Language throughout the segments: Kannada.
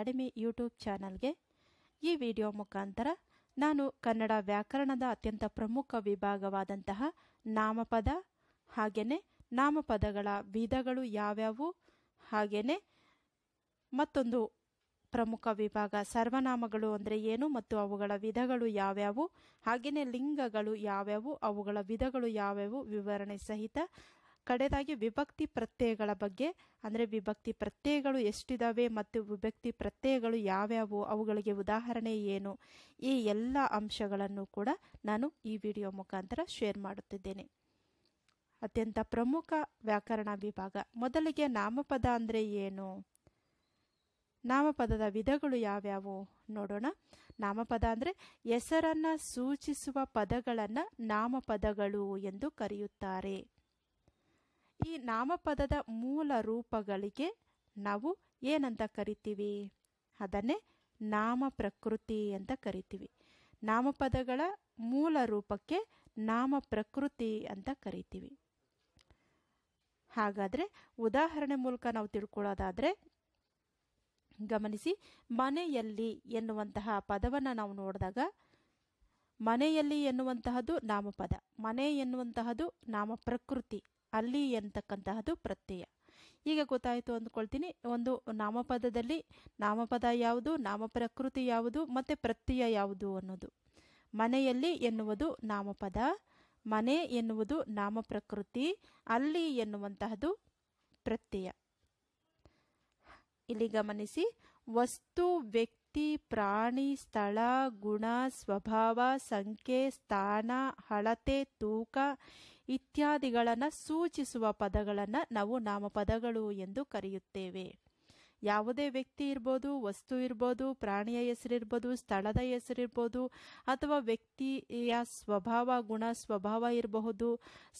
ಅಕಾಡೆಮಿ ಯೂಟ್ಯೂಬ್ ಚಾನಲ್ಗೆ ಈ ವಿಡಿಯೋ ಮುಖಾಂತರ ನಾನು ಕನ್ನಡ ವ್ಯಾಕರಣದ ಅತ್ಯಂತ ಪ್ರಮುಖ ವಿಭಾಗವಾದಂತಹ ನಾಮಪದ ಹಾಗೆಯೇ ನಾಮಪದಗಳ ವಿಧಗಳು ಯಾವ್ಯಾವು ಹಾಗೆಯೇ ಮತ್ತೊಂದು ಪ್ರಮುಖ ವಿಭಾಗ ಸರ್ವನಾಮಗಳು ಅಂದರೆ ಏನು ಮತ್ತು ಅವುಗಳ ವಿಧಗಳು ಯಾವ್ಯಾವು ಹಾಗೆಯೇ ಲಿಂಗಗಳು ಯಾವ್ಯಾವು ಅವುಗಳ ವಿಧಗಳು ಯಾವ್ಯಾವು ವಿವರಣೆ ಸಹಿತ ಕಡೆದಾಗಿ ವಿಭಕ್ತಿ ಪ್ರತ್ಯಯಗಳ ಬಗ್ಗೆ ಅಂದರೆ ವಿಭಕ್ತಿ ಪ್ರತ್ಯಯಗಳು ಎಷ್ಟಿದಾವೆ ಮತ್ತು ವಿಭಕ್ತಿ ಪ್ರತ್ಯಯಗಳು ಯಾವ್ಯಾವು ಅವುಗಳಿಗೆ ಉದಾಹರಣೆ ಏನು ಈ ಎಲ್ಲ ಅಂಶಗಳನ್ನು ಕೂಡ ನಾನು ಈ ವಿಡಿಯೋ ಮುಖಾಂತರ ಶೇರ್ ಮಾಡುತ್ತಿದ್ದೇನೆ ಅತ್ಯಂತ ಪ್ರಮುಖ ವ್ಯಾಕರಣ ವಿಭಾಗ ಮೊದಲಿಗೆ ನಾಮಪದ ಅಂದರೆ ಏನು ನಾಮಪದದ ವಿಧಗಳು ಯಾವ್ಯಾವು ನೋಡೋಣ ನಾಮಪದ ಅಂದರೆ ಹೆಸರನ್ನು ಸೂಚಿಸುವ ಪದಗಳನ್ನು ನಾಮಪದಗಳು ಎಂದು ಕರೆಯುತ್ತಾರೆ ಈ ನಾಮಪದದ ಮೂಲ ರೂಪಗಳಿಗೆ ನಾವು ಏನಂತ ಕರಿತೀವಿ ಅದನ್ನೇ ನಾಮ ಪ್ರಕೃತಿ ಅಂತ ಕರಿತೀವಿ ನಾಮಪದಗಳ ಮೂಲ ರೂಪಕ್ಕೆ ನಾಮ ಪ್ರಕೃತಿ ಅಂತ ಕರಿತೀವಿ ಹಾಗಾದರೆ ಉದಾಹರಣೆ ಮೂಲಕ ನಾವು ತಿಳ್ಕೊಳ್ಳೋದಾದರೆ ಗಮನಿಸಿ ಮನೆಯಲ್ಲಿ ಎನ್ನುವಂತಹ ಪದವನ್ನು ನಾವು ನೋಡಿದಾಗ ಮನೆಯಲ್ಲಿ ಎನ್ನುವಂತಹದ್ದು ನಾಮಪದ ಮನೆ ಎನ್ನುವಂತಹದ್ದು ನಾಮ ಪ್ರಕೃತಿ ಅಲ್ಲಿ ಎಂತಕ್ಕಂತಹದ್ದು ಪ್ರತ್ಯಯ ಈಗ ಗೊತ್ತಾಯಿತು ಅಂದ್ಕೊಳ್ತೀನಿ ಒಂದು ನಾಮಪದದಲ್ಲಿ ನಾಮಪದ ಯಾವುದು ನಾಮಪ್ರಕೃತಿ ಯಾವುದು ಮತ್ತು ಪ್ರತ್ಯಯ ಯಾವುದು ಅನ್ನೋದು ಮನೆಯಲ್ಲಿ ಎನ್ನುವುದು ನಾಮಪದ ಮನೆ ಎನ್ನುವುದು ನಾಮಪ್ರಕೃತಿ ಅಲ್ಲಿ ಎನ್ನುವಂತಹದ್ದು ಪ್ರತ್ಯಯ ಇಲ್ಲಿ ಗಮನಿಸಿ ವಸ್ತು ವ್ಯಕ್ತಿ ಪ್ರಾಣಿ ಸ್ಥಳ ಗುಣ ಸ್ವಭಾವ ಸಂಖ್ಯೆ ಸ್ಥಾನ ಅಳತೆ ತೂಕ ಇತ್ಯಾದಿಗಳನ್ನು ಸೂಚಿಸುವ ಪದಗಳನ್ನು ನಾವು ನಾಮಪದಗಳು ಎಂದು ಕರೆಯುತ್ತೇವೆ ಯಾವುದೇ ವ್ಯಕ್ತಿ ಇರ್ಬೋದು ವಸ್ತು ಇರ್ಬೋದು ಪ್ರಾಣಿಯ ಹೆಸರಿರ್ಬೋದು ಸ್ಥಳದ ಹೆಸರಿರ್ಬೋದು ಅಥವಾ ವ್ಯಕ್ತಿಯ ಸ್ವಭಾವ ಗುಣ ಸ್ವಭಾವ ಇರಬಹುದು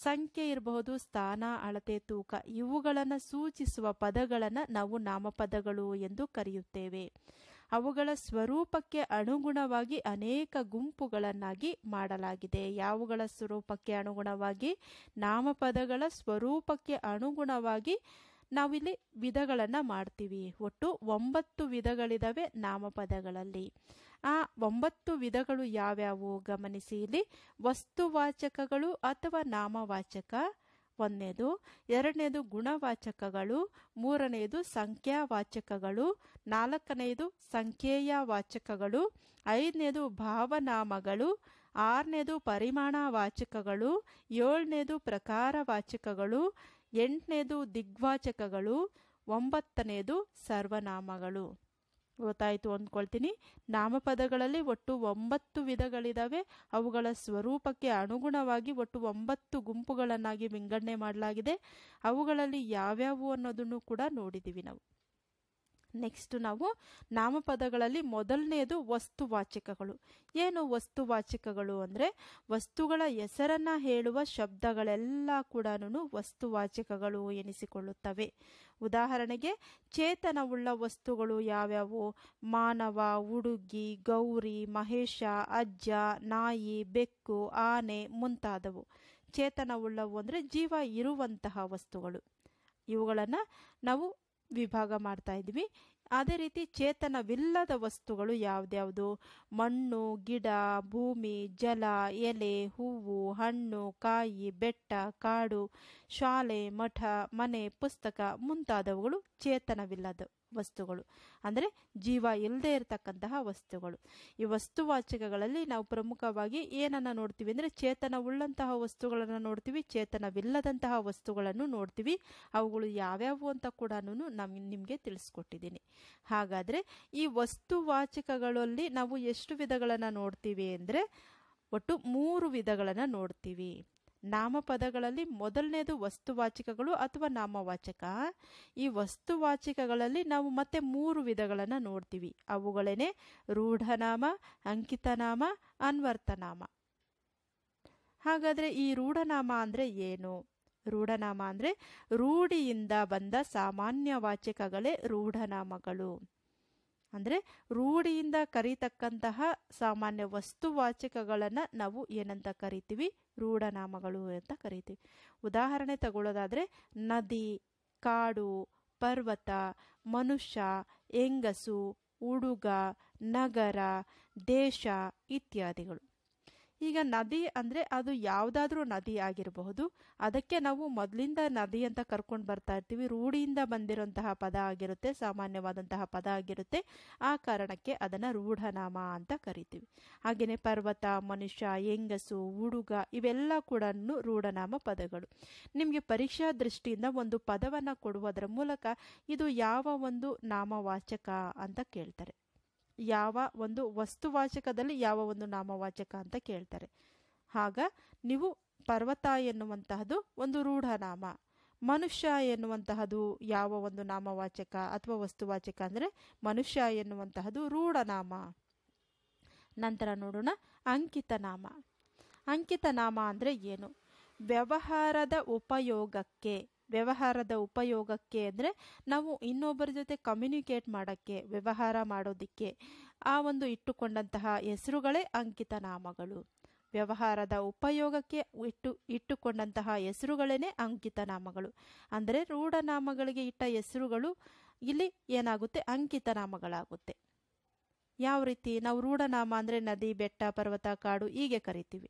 ಸಂಖ್ಯೆ ಇರಬಹುದು ಸ್ಥಾನ ಅಳತೆ ತೂಕ ಇವುಗಳನ್ನು ಸೂಚಿಸುವ ಪದಗಳನ್ನು ನಾವು ನಾಮಪದಗಳು ಎಂದು ಕರೆಯುತ್ತೇವೆ ಅವುಗಳ ಸ್ವರೂಪಕ್ಕೆ ಅನುಗುಣವಾಗಿ ಅನೇಕ ಗುಂಪುಗಳನ್ನಾಗಿ ಮಾಡಲಾಗಿದೆ ಯಾವುಗಳ ಸ್ವರೂಪಕ್ಕೆ ಅನುಗುಣವಾಗಿ ನಾಮಪದಗಳ ಸ್ವರೂಪಕ್ಕೆ ಅನುಗುಣವಾಗಿ ನಾವಿಲ್ಲಿ ವಿಧಗಳನ್ನು ಮಾಡ್ತೀವಿ ಒಟ್ಟು ಒಂಬತ್ತು ವಿಧಗಳಿದಾವೆ ನಾಮಪದಗಳಲ್ಲಿ ಆ ಒಂಬತ್ತು ವಿಧಗಳು ಯಾವ್ಯಾವು ಗಮನಿಸಿ ಇಲ್ಲಿ ವಸ್ತುವಾಚಕಗಳು ಅಥವಾ ನಾಮವಾಚಕ ಒಂದನೇದು ಎರಡನೇದು ಗುಣವಾಚಕಗಳು ಮೂರನೆಯದು ಸಂಖ್ಯಾವಾಚಕಗಳು ನಾಲ್ಕನೆಯದು ಸಂಖ್ಯೆಯ ವಾಚಕಗಳು ಐದನೇದು ಭಾವನಾಮಗಳು ಆರನೇದು ಪರಿಮಾಣ ವಾಚಕಗಳು ಏಳನೇದು ಪ್ರಕಾರ ವಾಚಕಗಳು ಎಂಟನೇದು ದಿಗ್ವಾಚಕಗಳು ಒಂಬತ್ತನೆಯದು ಸರ್ವನಾಮಗಳು ಗೊತ್ತಾಯಿತು ಅಂದ್ಕೊಳ್ತೀನಿ ನಾಮಪದಗಳಲ್ಲಿ ಒಟ್ಟು ಒಂಬತ್ತು ವಿಧಗಳಿದಾವೆ ಅವುಗಳ ಸ್ವರೂಪಕ್ಕೆ ಅನುಗುಣವಾಗಿ ಒಟ್ಟು ಒಂಬತ್ತು ಗುಂಪುಗಳನ್ನಾಗಿ ವಿಂಗಡಣೆ ಮಾಡಲಾಗಿದೆ ಅವುಗಳಲ್ಲಿ ಯಾವ್ಯಾವು ಅನ್ನೋದನ್ನು ಕೂಡ ನೋಡಿದ್ದೀವಿ ನಾವು ನೆಕ್ಸ್ಟ್ ನಾವು ನಾಮಪದಗಳಲ್ಲಿ ಮೊದಲನೆಯದು ವಸ್ತುವಾಚಕಗಳು ಏನು ವಸ್ತುವಾಚಕಗಳು ಅಂದರೆ ವಸ್ತುಗಳ ಹೆಸರನ್ನ ಹೇಳುವ ಶಬ್ದಗಳೆಲ್ಲ ಕೂಡ ವಸ್ತುವಾಚಕಗಳು ಎನಿಸಿಕೊಳ್ಳುತ್ತವೆ ಉದಾಹರಣೆಗೆ ಚೇತನವುಳ್ಳ ವಸ್ತುಗಳು ಯಾವ್ಯಾವು ಮಾನವ ಹುಡುಗಿ ಗೌರಿ ಮಹೇಶ ಅಜ್ಜ ನಾಯಿ ಬೆಕ್ಕು ಆನೆ ಮುಂತಾದವು ಚೇತನವುಳ್ಳವು ಅಂದರೆ ಜೀವ ಇರುವಂತಹ ವಸ್ತುಗಳು ಇವುಗಳನ್ನು ನಾವು ವಿಭಾಗ ಮಾಡ್ತಾ ಇದ್ವಿ ಅದೇ ರೀತಿ ಚೇತನವಿಲ್ಲದ ವಸ್ತುಗಳು ಯಾವ್ದ್ಯಾವುದು ಮಣ್ಣು ಗಿಡ ಭೂಮಿ ಜಲ ಎಲೆ ಹೂವು ಹಣ್ಣು ಕಾಯಿ ಬೆಟ್ಟ ಕಾಡು ಶಾಲೆ ಮಠ ಮನೆ ಪುಸ್ತಕ ಮುಂತಾದವುಗಳು ಚೇತನವಿಲ್ಲದ ವಸ್ತುಗಳು ಅಂದರೆ ಜೀವ ಇಲ್ಲದೆ ಇರತಕ್ಕಂತಹ ವಸ್ತುಗಳು ಈ ವಸ್ತುವಾಚಕಗಳಲ್ಲಿ ನಾವು ಪ್ರಮುಖವಾಗಿ ಏನನ್ನು ನೋಡ್ತೀವಿ ಅಂದರೆ ಚೇತನ ಉಳ್ಳಂತಹ ವಸ್ತುಗಳನ್ನು ನೋಡ್ತೀವಿ ಚೇತನವಿಲ್ಲದಂತಹ ವಸ್ತುಗಳನ್ನು ನೋಡ್ತೀವಿ ಅವುಗಳು ಯಾವ್ಯಾವು ಅಂತ ಕೂಡ ನಾನು ನಿಮಗೆ ತಿಳಿಸ್ಕೊಟ್ಟಿದ್ದೀನಿ ಹಾಗಾದರೆ ಈ ವಸ್ತುವಾಚಕಗಳಲ್ಲಿ ನಾವು ಎಷ್ಟು ವಿಧಗಳನ್ನು ನೋಡ್ತೀವಿ ಅಂದರೆ ಒಟ್ಟು ಮೂರು ವಿಧಗಳನ್ನು ನೋಡ್ತೀವಿ ನಾಮಪದಗಳಲ್ಲಿ ಮೊದಲನೇದು ವಸ್ತುವಾಚಕಗಳು ಅಥವಾ ನಾಮವಾಚಕ ಈ ವಸ್ತುವಾಚಕಗಳಲ್ಲಿ ನಾವು ಮತ್ತೆ ಮೂರು ವಿಧಗಳನ್ನು ನೋಡ್ತೀವಿ ಅವುಗಳೇನೆ ರೂಢನಾಮ ಅಂಕಿತನಾಮ ಅನ್ವರ್ತನಾಮ ಹಾಗಾದರೆ ಈ ರೂಢನಾಮ ಅಂದರೆ ಏನು ರೂಢನಾಮ ಅಂದರೆ ರೂಢಿಯಿಂದ ಬಂದ ಸಾಮಾನ್ಯ ವಾಚಕಗಳೇ ರೂಢನಾಮಗಳು ಅಂದರೆ ರೂಢಿಯಿಂದ ಕರೀತಕ್ಕಂತಹ ಸಾಮಾನ್ಯ ವಸ್ತುವಾಚಕಗಳನ್ನು ನಾವು ಏನಂತ ಕರಿತೀವಿ ರೂಢನಾಮಗಳು ಅಂತ ಕರಿತೀವಿ ಉದಾಹರಣೆ ತಗೊಳ್ಳೋದಾದರೆ ನದಿ ಕಾಡು ಪರ್ವತ ಮನುಷ್ಯ ಹೆಂಗಸು ಹುಡುಗ ನಗರ ದೇಶ ಇತ್ಯಾದಿಗಳು ಈಗ ನದಿ ಅಂದರೆ ಅದು ಯಾವುದಾದ್ರೂ ನದಿ ಆಗಿರಬಹುದು ಅದಕ್ಕೆ ನಾವು ಮೊದಲಿಂದ ನದಿ ಅಂತ ಕರ್ಕೊಂಡು ಬರ್ತಾ ಇರ್ತೀವಿ ರೂಢಿಯಿಂದ ಬಂದಿರೋಂತಹ ಪದ ಆಗಿರುತ್ತೆ ಸಾಮಾನ್ಯವಾದಂತಹ ಪದ ಆಗಿರುತ್ತೆ ಆ ಕಾರಣಕ್ಕೆ ಅದನ್ನು ರೂಢನಾಮ ಅಂತ ಕರಿತೀವಿ ಹಾಗೆಯೇ ಪರ್ವತ ಮನುಷ್ಯ ಹೆಂಗಸು ಹುಡುಗ ಇವೆಲ್ಲ ಕೂಡ ರೂಢನಾಮ ಪದಗಳು ನಿಮಗೆ ಪರೀಕ್ಷಾ ದೃಷ್ಟಿಯಿಂದ ಒಂದು ಪದವನ್ನು ಕೊಡುವುದರ ಮೂಲಕ ಇದು ಯಾವ ಒಂದು ನಾಮವಾಚಕ ಅಂತ ಕೇಳ್ತಾರೆ ಯಾವ ಒಂದು ವಸ್ತುವಾಚಕದಲ್ಲಿ ಯಾವ ಒಂದು ನಾಮವಾಚಕ ಅಂತ ಕೇಳ್ತಾರೆ ಆಗ ನೀವು ಪರ್ವತ ಎನ್ನುವಂತಹದ್ದು ಒಂದು ರೂಢನಾಮ ಮನುಷ್ಯ ಎನ್ನುವಂತಹದ್ದು ಯಾವ ಒಂದು ನಾಮವಾಚಕ ಅಥವಾ ವಸ್ತುವಾಚಕ ಅಂದರೆ ಮನುಷ್ಯ ಎನ್ನುವಂತಹದ್ದು ರೂಢನಾಮ ನಂತರ ನೋಡೋಣ ಅಂಕಿತನಾಮ ಅಂಕಿತನಾಮ ಅಂದರೆ ಏನು ವ್ಯವಹಾರದ ಉಪಯೋಗಕ್ಕೆ ವ್ಯವಹಾರದ ಉಪಯೋಗಕ್ಕೆ ಅಂದರೆ ನಾವು ಇನ್ನೊಬ್ಬರ ಜೊತೆ ಕಮ್ಯುನಿಕೇಟ್ ಮಾಡೋಕ್ಕೆ ವ್ಯವಹಾರ ಮಾಡೋದಕ್ಕೆ ಆ ಒಂದು ಇಟ್ಟುಕೊಂಡಂತಹ ಹೆಸರುಗಳೇ ಅಂಕಿತ ನಾಮಗಳು ವ್ಯವಹಾರದ ಉಪಯೋಗಕ್ಕೆ ಇಟ್ಟು ಇಟ್ಟುಕೊಂಡಂತಹ ಹೆಸರುಗಳೇ ಅಂಕಿತ ನಾಮಗಳು ಅಂದರೆ ರೂಢನಾಮಗಳಿಗೆ ಇಟ್ಟ ಹೆಸರುಗಳು ಇಲ್ಲಿ ಏನಾಗುತ್ತೆ ಅಂಕಿತ ನಾಮಗಳಾಗುತ್ತೆ ಯಾವ ರೀತಿ ನಾವು ರೂಢನಾಮ ಅಂದರೆ ನದಿ ಬೆಟ್ಟ ಪರ್ವತ ಕಾಡು ಹೀಗೆ ಕರಿತೀವಿ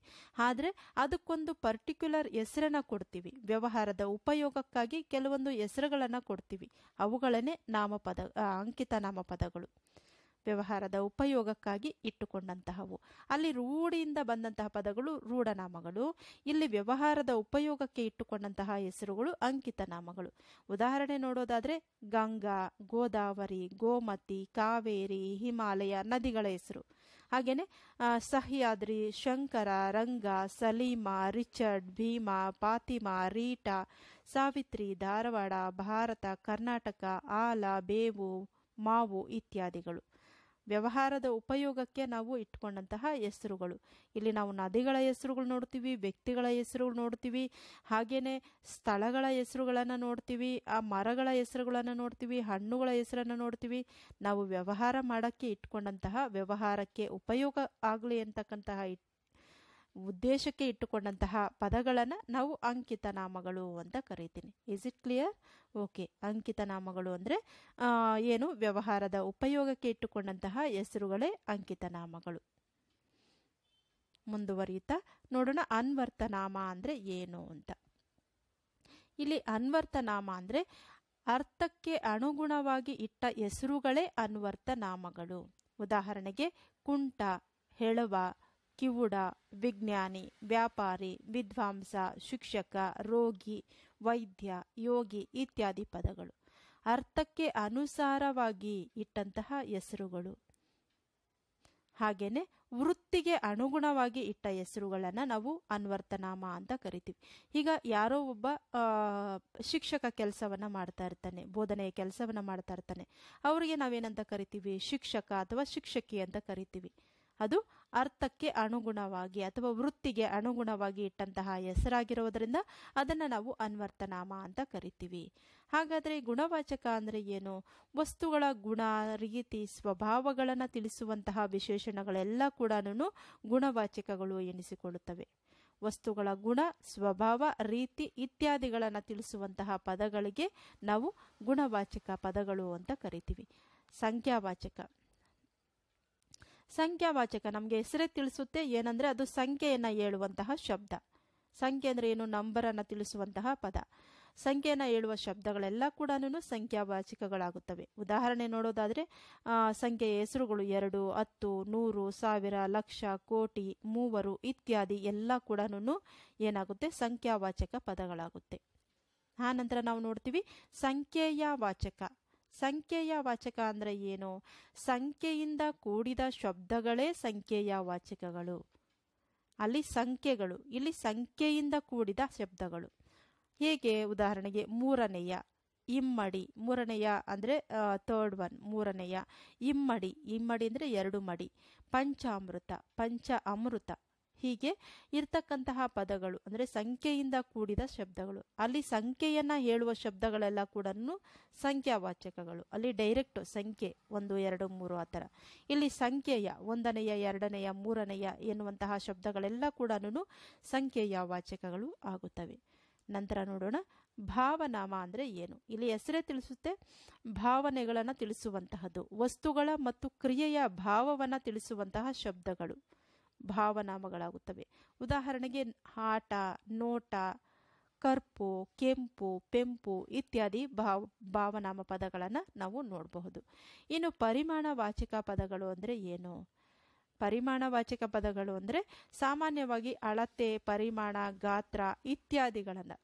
ಆದರೆ ಅದಕ್ಕೊಂದು ಪರ್ಟಿಕ್ಯುಲರ್ ಹೆಸರನ್ನ ಕೊಡ್ತೀವಿ ವ್ಯವಹಾರದ ಉಪಯೋಗಕ್ಕಾಗಿ ಕೆಲವೊಂದು ಹೆಸರುಗಳನ್ನು ಕೊಡ್ತೀವಿ ಅವುಗಳನ್ನೇ ನಾಮಪದ ಅಂಕಿತ ನಾಮಪದಗಳು ವ್ಯವಹಾರದ ಉಪಯೋಗಕ್ಕಾಗಿ ಇಟ್ಟುಕೊಂಡಂತಹವು ಅಲ್ಲಿ ರೂಢಿಯಿಂದ ಬಂದಂತಹ ಪದಗಳು ರೂಢನಾಮಗಳು ಇಲ್ಲಿ ವ್ಯವಹಾರದ ಉಪಯೋಗಕ್ಕೆ ಇಟ್ಟುಕೊಂಡಂತಹ ಹೆಸರುಗಳು ಅಂಕಿತ ನಾಮಗಳು ಉದಾಹರಣೆ ನೋಡೋದಾದ್ರೆ ಗಂಗಾ ಗೋದಾವರಿ ಗೋಮತಿ ಕಾವೇರಿ ಹಿಮಾಲಯ ನದಿಗಳ ಹೆಸರು ಹಾಗೇನೆ ಸಹ್ಯಾದ್ರಿ ಶಂಕರ ರಂಗ ಸಲೀಮ ರಿಚರ್ಡ್ ಭೀಮಾ ಫಾತಿಮಾ ರೀಟಾ ಸಾವಿತ್ರಿ ಧಾರವಾಡ ಭಾರತ ಕರ್ನಾಟಕ ಆಲ ಬೇವು ಮಾವು ಇತ್ಯಾದಿಗಳು ವ್ಯವಹಾರದ ಉಪಯೋಗಕ್ಕೆ ನಾವು ಇಟ್ಕೊಂಡಂತಹ ಹೆಸರುಗಳು ಇಲ್ಲಿ ನಾವು ನದಿಗಳ ಹೆಸರುಗಳು ನೋಡ್ತೀವಿ ವ್ಯಕ್ತಿಗಳ ಹೆಸರುಗಳು ನೋಡ್ತೀವಿ ಹಾಗೆಯೇ ಸ್ಥಳಗಳ ಹೆಸರುಗಳನ್ನು ನೋಡ್ತೀವಿ ಆ ಮರಗಳ ಹೆಸರುಗಳನ್ನು ನೋಡ್ತೀವಿ ಹಣ್ಣುಗಳ ಹೆಸರನ್ನು ನೋಡ್ತೀವಿ ನಾವು ವ್ಯವಹಾರ ಮಾಡೋಕ್ಕೆ ಇಟ್ಕೊಂಡಂತಹ ವ್ಯವಹಾರಕ್ಕೆ ಉಪಯೋಗ ಆಗಲಿ ಅಂತಕ್ಕಂತಹ ಉದ್ದೇಶಕ್ಕೆ ಇಟ್ಟುಕೊಂಡಂತಹ ಪದಗಳನ್ನು ನಾವು ಅಂಕಿತ ನಾಮಗಳು ಅಂತ ಕರೀತೀನಿ ಇಸ್ ಇಟ್ ಕ್ಲಿಯರ್ ಓಕೆ ಅಂಕಿತ ನಾಮಗಳು ಅಂದರೆ ಏನು ವ್ಯವಹಾರದ ಉಪಯೋಗಕ್ಕೆ ಇಟ್ಟುಕೊಂಡಂತಹ ಹೆಸರುಗಳೇ ಅಂಕಿತ ನಾಮಗಳು ಮುಂದುವರಿಯುತ್ತಾ ನೋಡೋಣ ಅನ್ವರ್ತನಾಮ ಅಂದರೆ ಏನು ಅಂತ ಇಲ್ಲಿ ಅನ್ವರ್ತನಾಮ ಅಂದರೆ ಅರ್ಥಕ್ಕೆ ಅನುಗುಣವಾಗಿ ಇಟ್ಟ ಹೆಸರುಗಳೇ ಅನ್ವರ್ತನಾಮಗಳು ಉದಾಹರಣೆಗೆ ಕುಂಟ ಹೆಳವ ಕಿವುಡ ವಿಜ್ಞಾನಿ ವ್ಯಾಪಾರಿ ವಿದ್ವಾಂಸ ಶಿಕ್ಷಕ ರೋಗಿ ವೈದ್ಯ ಯೋಗಿ ಇತ್ಯಾದಿ ಪದಗಳು ಅರ್ಥಕ್ಕೆ ಅನುಸಾರವಾಗಿ ಇಟ್ಟಂತಹ ಹೆಸರುಗಳು ಹಾಗೇನೆ ವೃತ್ತಿಗೆ ಅನುಗುಣವಾಗಿ ಇಟ್ಟ ಹೆಸರುಗಳನ್ನು ನಾವು ಅನ್ವರ್ತನಾಮ ಅಂತ ಕರಿತೀವಿ ಈಗ ಯಾರೋ ಒಬ್ಬ ಶಿಕ್ಷಕ ಕೆಲಸವನ್ನ ಮಾಡ್ತಾ ಇರ್ತಾನೆ ಬೋಧನೆಯ ಕೆಲಸವನ್ನ ಮಾಡ್ತಾ ಇರ್ತಾನೆ ಅವರಿಗೆ ನಾವೇನಂತ ಕರಿತೀವಿ ಶಿಕ್ಷಕ ಅಥವಾ ಶಿಕ್ಷಕಿ ಅಂತ ಕರಿತೀವಿ ಅದು ಅರ್ಥಕ್ಕೆ ಅನುಗುಣವಾಗಿ ಅಥವಾ ವೃತ್ತಿಗೆ ಅನುಗುಣವಾಗಿ ಇಟ್ಟಂತಹ ಹೆಸರಾಗಿರೋದರಿಂದ ಅದನ್ನು ನಾವು ಅನ್ವರ್ತನಾಮ ಅಂತ ಕರಿತೀವಿ ಹಾಗಾದರೆ ಗುಣವಾಚಕ ಅಂದರೆ ಏನು ವಸ್ತುಗಳ ಗುಣ ರೀತಿ ಸ್ವಭಾವಗಳನ್ನು ತಿಳಿಸುವಂತಹ ವಿಶೇಷಣಗಳೆಲ್ಲ ಕೂಡ ಗುಣವಾಚಕಗಳು ಎನಿಸಿಕೊಳ್ಳುತ್ತವೆ ವಸ್ತುಗಳ ಗುಣ ಸ್ವಭಾವ ರೀತಿ ಇತ್ಯಾದಿಗಳನ್ನು ತಿಳಿಸುವಂತಹ ಪದಗಳಿಗೆ ನಾವು ಗುಣವಾಚಕ ಪದಗಳು ಅಂತ ಕರಿತೀವಿ ಸಂಖ್ಯಾವಾಚಕ ಸಂಖ್ಯಾವಾಚಕ ನಮಗೆ ಹೆಸರೇ ತಿಳಿಸುತ್ತೆ ಏನಂದ್ರೆ ಅದು ಸಂಖ್ಯೆಯನ್ನು ಹೇಳುವಂತಹ ಶಬ್ದ ಸಂಖ್ಯೆ ಅಂದ್ರೆ ಏನು ನಂಬರ್ ಅನ್ನ ತಿಳಿಸುವಂತಹ ಪದ ಸಂಖ್ಯೆಯನ್ನು ಹೇಳುವ ಶಬ್ದಗಳೆಲ್ಲ ಕೂಡ ಸಂಖ್ಯಾವಾಚಕಗಳಾಗುತ್ತವೆ ಉದಾಹರಣೆ ನೋಡೋದಾದ್ರೆ ಸಂಖ್ಯೆಯ ಹೆಸರುಗಳು ಎರಡು ಹತ್ತು ನೂರು ಸಾವಿರ ಲಕ್ಷ ಕೋಟಿ ಮೂವರು ಇತ್ಯಾದಿ ಎಲ್ಲ ಕೂಡ ಏನಾಗುತ್ತೆ ಸಂಖ್ಯಾವಾಚಕ ಪದಗಳಾಗುತ್ತೆ ಆ ನಂತರ ನಾವು ನೋಡ್ತೀವಿ ಸಂಖ್ಯೆಯ ವಾಚಕ ಸಂಖ್ಯೆಯ ವಾಚಕ ಅಂದ್ರೆ ಏನು ಸಂಖ್ಯೆಯಿಂದ ಕೂಡಿದ ಶಬ್ದಗಳೇ ಸಂಖ್ಯೆಯ ವಾಚಕಗಳು ಅಲ್ಲಿ ಸಂಖ್ಯೆಗಳು ಇಲ್ಲಿ ಸಂಖ್ಯೆಯಿಂದ ಕೂಡಿದ ಶಬ್ದಗಳು ಹೇಗೆ ಉದಾಹರಣೆಗೆ ಮೂರನೆಯ ಇಮ್ಮಡಿ ಮೂರನೆಯ ಅಂದರೆ ಥರ್ಡ್ ಒನ್ ಮೂರನೆಯ ಇಮ್ಮಡಿ ಇಮ್ಮಡಿ ಅಂದರೆ ಎರಡು ಮಡಿ ಪಂಚಾಮೃತ ಪಂಚ ಅಮೃತ ಹೀಗೆ ಇರ್ತಕ್ಕಂತಹ ಪದಗಳು ಅಂದರೆ ಸಂಖ್ಯೆಯಿಂದ ಕೂಡಿದ ಶಬ್ದಗಳು ಅಲ್ಲಿ ಸಂಖ್ಯೆಯನ್ನು ಹೇಳುವ ಶಬ್ದಗಳೆಲ್ಲ ಕೂಡ ಸಂಖ್ಯಾವಾಚಕಗಳು ಅಲ್ಲಿ ಡೈರೆಕ್ಟ್ ಸಂಖ್ಯೆ ಒಂದು ಎರಡು ಮೂರು ಆ ಥರ ಇಲ್ಲಿ ಸಂಖ್ಯೆಯ ಒಂದನೆಯ ಎರಡನೆಯ ಮೂರನೆಯ ಎನ್ನುವಂತಹ ಶಬ್ದಗಳೆಲ್ಲ ಕೂಡ ಸಂಖ್ಯೆಯ ವಾಚಕಗಳು ಆಗುತ್ತವೆ ನಂತರ ನೋಡೋಣ ಭಾವನಾಮ ಅಂದರೆ ಏನು ಇಲ್ಲಿ ಹೆಸರೇ ತಿಳಿಸುತ್ತೆ ಭಾವನೆಗಳನ್ನು ತಿಳಿಸುವಂತಹದ್ದು ವಸ್ತುಗಳ ಮತ್ತು ಕ್ರಿಯೆಯ ಭಾವವನ್ನು ತಿಳಿಸುವಂತಹ ಶಬ್ದಗಳು ಭಾವನಾಮಗಳಾಗುತ್ತವೆ ಉದಾಹರಣೆಗೆ ಆಟ ನೋಟ ಕರ್ಪು ಕೆಂಪು ಪೆಂಪು ಇತ್ಯಾದಿ ಭಾವ ಭಾವನಾಮ ಪದಗಳನ್ನು ನಾವು ನೋಡಬಹುದು ಇನ್ನು ಪರಿಮಾಣ ವಾಚಿಕ ಪದಗಳು ಅಂದರೆ ಏನು ಪರಿಮಾಣ ವಾಚಿಕ ಪದಗಳು ಅಂದರೆ ಸಾಮಾನ್ಯವಾಗಿ ಅಳತೆ ಪರಿಮಾಣ ಗಾತ್ರ ಇತ್ಯಾದಿಗಳನ್ನು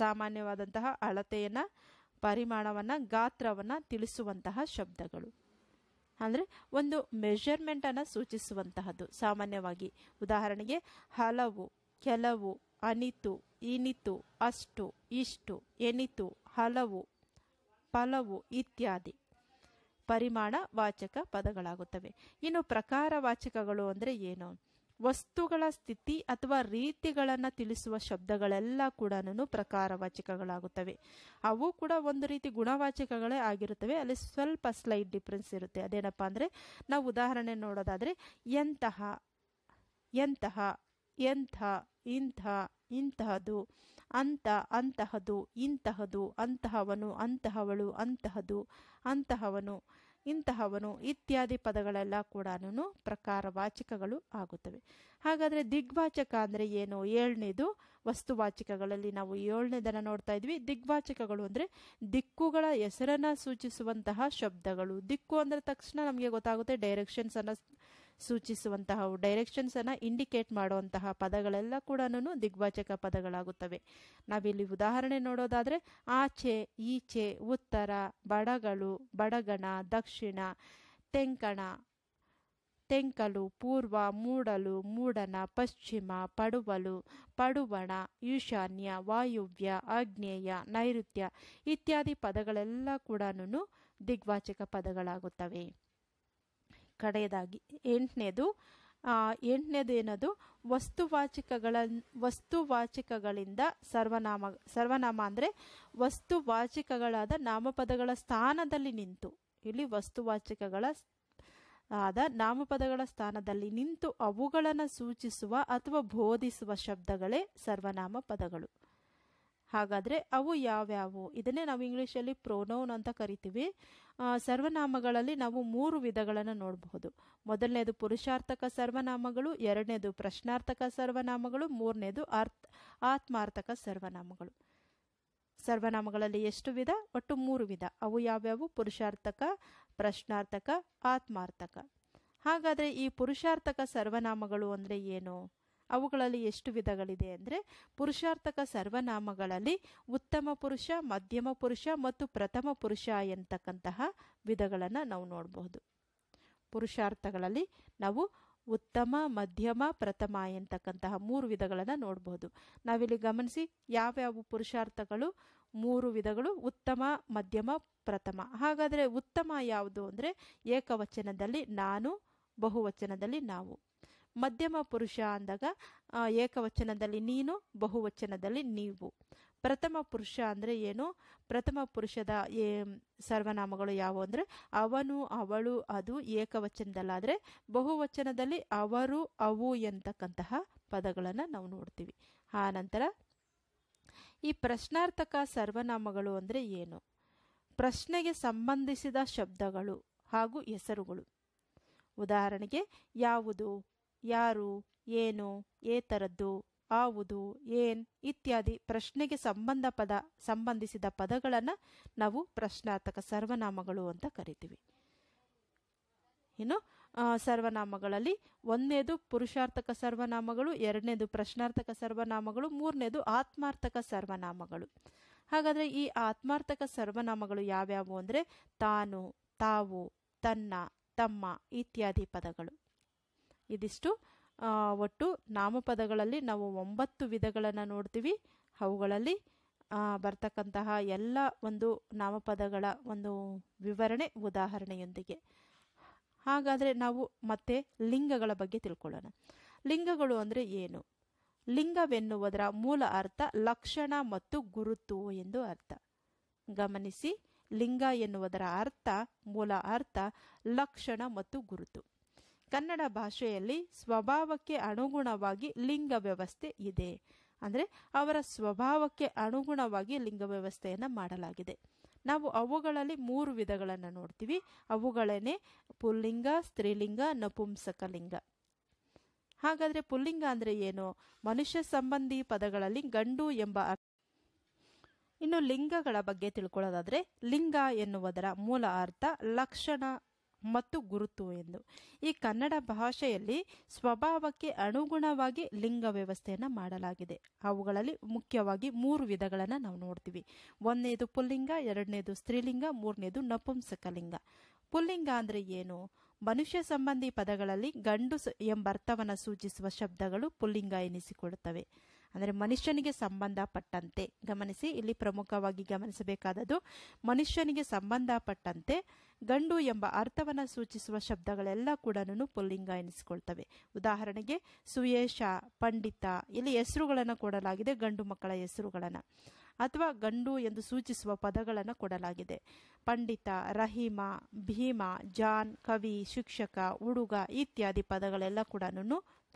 ಸಾಮಾನ್ಯವಾದಂತಹ ಅಳತೆಯನ್ನು ಪರಿಮಾಣವನ್ನು ಗಾತ್ರವನ್ನು ತಿಳಿಸುವಂತಹ ಶಬ್ದಗಳು ಅಂದರೆ ಒಂದು ಮೆಷರ್ಮೆಂಟನ್ನು ಸೂಚಿಸುವಂತಹದ್ದು ಸಾಮಾನ್ಯವಾಗಿ ಉದಾಹರಣೆಗೆ ಹಲವು ಕೆಲವು ಅನಿತು ಇನಿತು ಅಷ್ಟು ಇಷ್ಟು ಎನಿತು ಹಲವು ಪಲವು ಇತ್ಯಾದಿ ಪರಿಮಾಣ ವಾಚಕ ಪದಗಳಾಗುತ್ತವೆ ಇನ್ನು ಪ್ರಕಾರ ವಾಚಕಗಳು ಅಂದರೆ ಏನು ವಸ್ತುಗಳ ಸ್ಥಿತಿ ಅಥವಾ ರೀತಿಗಳನ್ನು ತಿಳಿಸುವ ಶಬ್ದಗಳೆಲ್ಲ ಕೂಡ ಪ್ರಕಾರವಾಚಕಗಳಾಗುತ್ತವೆ ಅವು ಕೂಡ ಒಂದು ರೀತಿ ಗುಣವಾಚಕಗಳೇ ಆಗಿರುತ್ತವೆ ಅಲ್ಲಿ ಸ್ವಲ್ಪ ಸ್ಲೈಟ್ ಡಿಫ್ರೆನ್ಸ್ ಇರುತ್ತೆ ಅದೇನಪ್ಪ ಅಂದರೆ ನಾವು ಉದಾಹರಣೆ ನೋಡೋದಾದರೆ ಎಂತಹ ಎಂತಹ ಎಂಥ ಇಂಥ ಇಂತಹದು ಅಂತ ಅಂತಹದು ಇಂತಹದು ಅಂತಹವನು ಅಂತಹವಳು ಅಂತಹದು ಅಂತಹವನು ಇಂತಹವನು ಇತ್ಯಾದಿ ಪದಗಳೆಲ್ಲ ಕೂಡ ವಾಚಕಗಳು ಆಗುತ್ತವೆ ಹಾಗಾದ್ರೆ ದಿಗ್ವಾಚಕ ಅಂದ್ರೆ ಏನು ಏಳನೇದು ವಸ್ತುವಾಚಕಗಳಲ್ಲಿ ನಾವು ಏಳನೇದನ್ನು ನೋಡ್ತಾ ಇದ್ವಿ ದಿಗ್ವಾಚಕಗಳು ಅಂದ್ರೆ ದಿಕ್ಕುಗಳ ಹೆಸರನ್ನ ಸೂಚಿಸುವಂತಹ ಶಬ್ದಗಳು ದಿಕ್ಕು ಅಂದ್ರೆ ತಕ್ಷಣ ನಮಗೆ ಗೊತ್ತಾಗುತ್ತೆ ಡೈರೆಕ್ಷನ್ಸನ್ನು ಸೂಚಿಸುವಂತಹ ಡೈರೆಕ್ಷನ್ಸನ್ನು ಇಂಡಿಕೇಟ್ ಮಾಡುವಂತಹ ಪದಗಳೆಲ್ಲ ಕೂಡ ದಿಗ್ವಾಚಕ ಪದಗಳಾಗುತ್ತವೆ ನಾವಿಲ್ಲಿ ಉದಾಹರಣೆ ನೋಡೋದಾದರೆ ಆಚೆ ಈಚೆ ಉತ್ತರ ಬಡಗಳು ಬಡಗಣ ದಕ್ಷಿಣ ತೆಂಕಣ ತೆಂಕಲು ಪೂರ್ವ ಮೂಡಲು ಮೂಡನ ಪಶ್ಚಿಮ ಪಡುವಲು ಪಡುವಣ ಈಶಾನ್ಯ ವಾಯುವ್ಯ ಆಗ್ನೇಯ ನೈಋತ್ಯ ಇತ್ಯಾದಿ ಪದಗಳೆಲ್ಲ ಕೂಡ ದಿಗ್ವಾಚಕ ಪದಗಳಾಗುತ್ತವೆ ಕಡೆಯದಾಗಿ ಎಂಟನೇದು ಎಂಟನೇದು ಏನದು ವಸ್ತುವಾಚಿಕಗಳ ವಸ್ತುವಾಚಿಕಗಳಿಂದ ಸರ್ವನಾಮ ಸರ್ವನಾಮ ಅಂದರೆ ವಸ್ತುವಾಚಿಕಗಳಾದ ನಾಮಪದಗಳ ಸ್ಥಾನದಲ್ಲಿ ನಿಂತು ಇಲ್ಲಿ ವಸ್ತುವಾಚಿಕಗಳ ಆದ ನಾಮಪದಗಳ ಸ್ಥಾನದಲ್ಲಿ ನಿಂತು ಅವುಗಳನ್ನು ಸೂಚಿಸುವ ಅಥವಾ ಬೋಧಿಸುವ ಶಬ್ದಗಳೇ ಸರ್ವನಾಮ ಪದಗಳು ಹಾಗಾದರೆ ಅವು ಯಾವ್ಯಾವು ಇದನ್ನೇ ನಾವು ಇಂಗ್ಲೀಷಲ್ಲಿ ಪ್ರೋನೌನ್ ಅಂತ ಕರಿತೀವಿ ಸರ್ವನಾಮಗಳಲ್ಲಿ ನಾವು ಮೂರು ವಿಧಗಳನ್ನು ನೋಡಬಹುದು ಮೊದಲನೇದು ಪುರುಷಾರ್ಥಕ ಸರ್ವನಾಮಗಳು ಎರಡನೇದು ಪ್ರಶ್ನಾರ್ಥಕ ಸರ್ವನಾಮಗಳು ಮೂರನೇದು ಅರ್ಥ ಆತ್ಮಾರ್ಥಕ ಸರ್ವನಾಮಗಳು ಸರ್ವನಾಮಗಳಲ್ಲಿ ಎಷ್ಟು ವಿಧ ಒಟ್ಟು ಮೂರು ವಿಧ ಅವು ಯಾವ್ಯಾವು ಪುರುಷಾರ್ಥಕ ಪ್ರಶ್ನಾರ್ಥಕ ಆತ್ಮಾರ್ಥಕ ಹಾಗಾದರೆ ಈ ಪುರುಷಾರ್ಥಕ ಸರ್ವನಾಮಗಳು ಅಂದರೆ ಏನು ಅವುಗಳಲ್ಲಿ ಎಷ್ಟು ವಿಧಗಳಿದೆ ಅಂದರೆ ಪುರುಷಾರ್ಥಕ ಸರ್ವನಾಮಗಳಲ್ಲಿ ಉತ್ತಮ ಪುರುಷ ಮಧ್ಯಮ ಪುರುಷ ಮತ್ತು ಪ್ರಥಮ ಪುರುಷ ಎಂತಕ್ಕಂತಹ ವಿಧಗಳನ್ನು ನಾವು ನೋಡಬಹುದು ಪುರುಷಾರ್ಥಗಳಲ್ಲಿ ನಾವು ಉತ್ತಮ ಮಧ್ಯಮ ಪ್ರಥಮ ಎಂತಕ್ಕಂತಹ ಮೂರು ವಿಧಗಳನ್ನು ನೋಡಬಹುದು ನಾವಿಲ್ಲಿ ಗಮನಿಸಿ ಯಾವ್ಯಾವ ಪುರುಷಾರ್ಥಗಳು ಮೂರು ವಿಧಗಳು ಉತ್ತಮ ಮಧ್ಯಮ ಪ್ರಥಮ ಹಾಗಾದರೆ ಉತ್ತಮ ಯಾವುದು ಅಂದರೆ ಏಕವಚನದಲ್ಲಿ ನಾನು ಬಹುವಚನದಲ್ಲಿ ನಾವು ಮಧ್ಯಮ ಪುರುಷ ಅಂದಾಗ ಏಕವಚನದಲ್ಲಿ ನೀನು ಬಹುವಚನದಲ್ಲಿ ನೀವು ಪ್ರಥಮ ಪುರುಷ ಅಂದರೆ ಏನು ಪ್ರಥಮ ಪುರುಷದ ಏ ಸರ್ವನಾಮಗಳು ಯಾವುವು ಅಂದರೆ ಅವನು ಅವಳು ಅದು ಏಕವಚನದಲ್ಲಾದರೆ ಬಹುವಚನದಲ್ಲಿ ಅವರು ಅವು ಎಂತಕ್ಕಂತಹ ಪದಗಳನ್ನು ನಾವು ನೋಡ್ತೀವಿ ಆ ನಂತರ ಈ ಪ್ರಶ್ನಾರ್ಥಕ ಸರ್ವನಾಮಗಳು ಅಂದರೆ ಏನು ಪ್ರಶ್ನೆಗೆ ಸಂಬಂಧಿಸಿದ ಶಬ್ದಗಳು ಹಾಗೂ ಹೆಸರುಗಳು ಉದಾಹರಣೆಗೆ ಯಾವುದು ಯಾರು ಏನು ಏತರದ್ದು ಆವುದು ಏನ್ ಇತ್ಯಾದಿ ಪ್ರಶ್ನೆಗೆ ಸಂಬಂಧ ಪದ ಸಂಬಂಧಿಸಿದ ಪದಗಳನ್ನು ನಾವು ಪ್ರಶ್ನಾರ್ಥಕ ಸರ್ವನಾಮಗಳು ಅಂತ ಕರಿತೀವಿ ಇನ್ನು ಸರ್ವನಾಮಗಳಲ್ಲಿ ಒಂದನೇದು ಪುರುಷಾರ್ಥಕ ಸರ್ವನಾಮಗಳು ಎರಡನೇದು ಪ್ರಶ್ನಾರ್ಥಕ ಸರ್ವನಾಮಗಳು ಮೂರನೇದು ಆತ್ಮಾರ್ಥಕ ಸರ್ವನಾಮಗಳು ಹಾಗಾದರೆ ಈ ಆತ್ಮಾರ್ಥಕ ಸರ್ವನಾಮಗಳು ಯಾವ್ಯಾವು ಅಂದರೆ ತಾನು ತಾವು ತನ್ನ ತಮ್ಮ ಇತ್ಯಾದಿ ಪದಗಳು ಇದಿಷ್ಟು ಒಟ್ಟು ನಾಮಪದಗಳಲ್ಲಿ ನಾವು ಒಂಬತ್ತು ವಿಧಗಳನ್ನು ನೋಡ್ತೀವಿ ಅವುಗಳಲ್ಲಿ ಬರ್ತಕ್ಕಂತಹ ಎಲ್ಲ ಒಂದು ನಾಮಪದಗಳ ಒಂದು ವಿವರಣೆ ಉದಾಹರಣೆಯೊಂದಿಗೆ ಹಾಗಾದರೆ ನಾವು ಮತ್ತೆ ಲಿಂಗಗಳ ಬಗ್ಗೆ ತಿಳ್ಕೊಳ್ಳೋಣ ಲಿಂಗಗಳು ಅಂದರೆ ಏನು ಲಿಂಗವೆನ್ನುವುದರ ಮೂಲ ಅರ್ಥ ಲಕ್ಷಣ ಮತ್ತು ಗುರುತು ಎಂದು ಅರ್ಥ ಗಮನಿಸಿ ಲಿಂಗ ಎನ್ನುವುದರ ಅರ್ಥ ಮೂಲ ಅರ್ಥ ಲಕ್ಷಣ ಮತ್ತು ಗುರುತು ಕನ್ನಡ ಭಾಷೆಯಲ್ಲಿ ಸ್ವಭಾವಕ್ಕೆ ಅನುಗುಣವಾಗಿ ಲಿಂಗ ವ್ಯವಸ್ಥೆ ಇದೆ ಅಂದರೆ ಅವರ ಸ್ವಭಾವಕ್ಕೆ ಅನುಗುಣವಾಗಿ ಲಿಂಗ ವ್ಯವಸ್ಥೆಯನ್ನು ಮಾಡಲಾಗಿದೆ ನಾವು ಅವುಗಳಲ್ಲಿ ಮೂರು ವಿಧಗಳನ್ನು ನೋಡ್ತೀವಿ ಅವುಗಳೇ ಪುಲ್ಲಿಂಗ ಸ್ತ್ರೀಲಿಂಗ ನಪುಂಸಕಲಿಂಗ ಹಾಗಾದರೆ ಪುಲ್ಲಿಂಗ ಅಂದರೆ ಏನು ಮನುಷ್ಯ ಸಂಬಂಧಿ ಪದಗಳಲ್ಲಿ ಗಂಡು ಎಂಬ ಇನ್ನು ಲಿಂಗಗಳ ಬಗ್ಗೆ ತಿಳ್ಕೊಳ್ಳೋದಾದ್ರೆ ಲಿಂಗ ಎನ್ನುವುದರ ಮೂಲ ಅರ್ಥ ಲಕ್ಷಣ ಮತ್ತು ಗುರುತು ಎಂದು ಈ ಕನ್ನಡ ಭಾಷೆಯಲ್ಲಿ ಸ್ವಭಾವಕ್ಕೆ ಅನುಗುಣವಾಗಿ ಲಿಂಗ ವ್ಯವಸ್ಥೆಯನ್ನು ಮಾಡಲಾಗಿದೆ ಅವುಗಳಲ್ಲಿ ಮುಖ್ಯವಾಗಿ ಮೂರು ವಿಧಗಳನ್ನು ನಾವು ನೋಡ್ತೀವಿ ಒಂದನೇದು ಪುಲ್ಲಿಂಗ ಎರಡನೇದು ಸ್ತ್ರೀಲಿಂಗ ಮೂರನೇದು ನಪುಂಸಕಲಿಂಗ ಪುಲ್ಲಿಂಗ ಅಂದ್ರೆ ಏನು ಮನುಷ್ಯ ಸಂಬಂಧಿ ಪದಗಳಲ್ಲಿ ಗಂಡು ಎಂಬ ಅರ್ಥವನ್ನು ಸೂಚಿಸುವ ಶಬ್ದಗಳು ಪುಲ್ಲಿಂಗ ಎನಿಸಿಕೊಳ್ಳುತ್ತವೆ ಅಂದರೆ ಮನುಷ್ಯನಿಗೆ ಸಂಬಂಧಪಟ್ಟಂತೆ ಗಮನಿಸಿ ಇಲ್ಲಿ ಪ್ರಮುಖವಾಗಿ ಗಮನಿಸಬೇಕಾದದ್ದು ಮನುಷ್ಯನಿಗೆ ಸಂಬಂಧಪಟ್ಟಂತೆ ಗಂಡು ಎಂಬ ಅರ್ಥವನ್ನು ಸೂಚಿಸುವ ಶಬ್ದಗಳೆಲ್ಲ ಕೂಡ ಪುಲ್ಲಿಂಗ ಎನಿಸಿಕೊಳ್ತವೆ ಉದಾಹರಣೆಗೆ ಸುಯೇಶ ಪಂಡಿತ ಇಲ್ಲಿ ಹೆಸರುಗಳನ್ನು ಕೊಡಲಾಗಿದೆ ಗಂಡು ಮಕ್ಕಳ ಹೆಸರುಗಳನ್ನು ಅಥವಾ ಗಂಡು ಎಂದು ಸೂಚಿಸುವ ಪದಗಳನ್ನು ಕೊಡಲಾಗಿದೆ ಪಂಡಿತ ರಹೀಮ ಭೀಮ ಜಾನ್ ಕವಿ ಶಿಕ್ಷಕ ಹುಡುಗ ಇತ್ಯಾದಿ ಪದಗಳೆಲ್ಲ ಕೂಡ